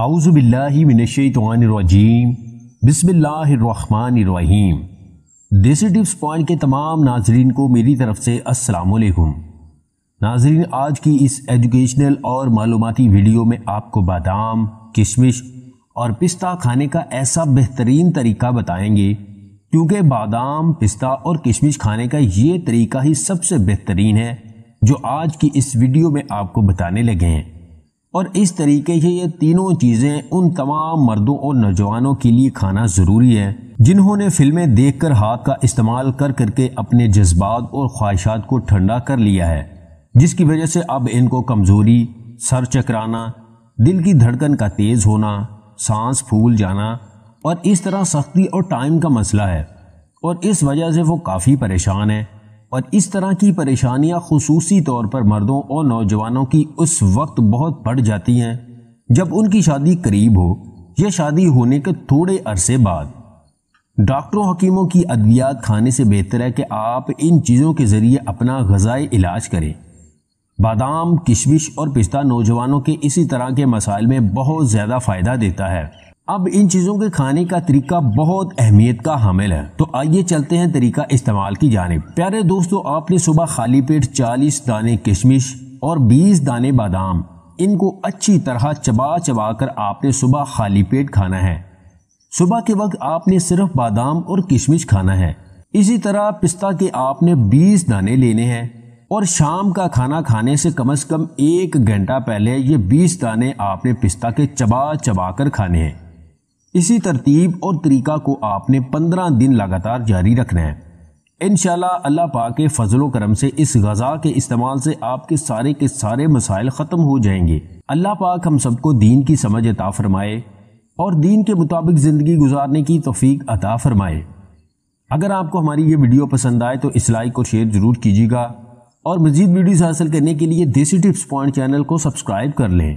आउज़बिल्लिमिनशानरजीम बसमिल्लाम देसी tips point के तमाम नाजरीन को मेरी तरफ से असलकुम नाजरीन आज की इस एजुकेशनल और मालूमती वीडियो में आपको बादाम किशमिश और पिस्ता खाने का ऐसा बेहतरीन तरीका बताएंगे क्योंकि बादाम पिस्ता और किशमिश खाने का ये तरीका ही सबसे बेहतरीन है जो आज की इस वीडियो में आपको बताने लगे हैं और इस तरीके से ये तीनों चीज़ें उन तमाम मर्दों और नौजवानों के लिए खाना ज़रूरी है जिन्होंने फिल्में देखकर हाथ का इस्तेमाल कर करके अपने जज्बात और ख्वाहिशात को ठंडा कर लिया है जिसकी वजह से अब इनको कमज़ोरी सर चकराना दिल की धड़कन का तेज़ होना सांस फूल जाना और इस तरह सख्ती और टाइम का मसला है और इस वजह से वो काफ़ी परेशान है और इस तरह की परेशानियां खसूसी तौर पर मर्दों और नौजवानों की उस वक्त बहुत बढ़ जाती हैं जब उनकी शादी करीब हो या शादी होने के थोड़े अरसे बाद डॉक्टरों हकीमों की अद्वियात खाने से बेहतर है कि आप इन चीज़ों के ज़रिए अपना गज़ाई इलाज करें बादाम किशमिश और पिस्ता नौजवानों के इसी तरह के मसाइल में बहुत ज़्यादा फ़ायदा देता है अब इन चीज़ों के खाने का तरीका बहुत अहमियत का हामिल है तो आइए चलते हैं तरीका इस्तेमाल की जाने प्यारे दोस्तों आपने सुबह खाली पेट 40 दाने किशमिश और 20 दाने बादाम इनको अच्छी तरह चबा चबा कर आपने सुबह खाली पेट खाना है सुबह के वक्त आपने सिर्फ बादाम और किशमिश खाना है इसी तरह पिस्ता के आपने 20 दाने लेने हैं और शाम का खाना खाने से कम अज़ कम एक घंटा पहले ये 20 दाने आपने पिस्ता के चबा चबा कर खाने हैं इसी तरतीब और तरीका को आपने पंद्रह दिन लगातार जारी रखना है इन अल्लाह पा के फजलो करम से इस गज़ा के इस्तेमाल से आपके सारे के सारे मसाइल ख़त्म हो जाएंगे अल्लाह पाक हम सबको दीन की समझ अता फरमाए और दीन के मुताबिक ज़िंदगी गुजारने की तोफ़ीक अता फरमाए अगर आपको हमारी ये वीडियो पसंद आए तो इस लाइक और शेयर ज़रूर कीजिएगा और मज़ीद वीडियोज़ हासिल करने के लिए देसी टिप्स पॉइंट चैनल को सब्सक्राइब कर लें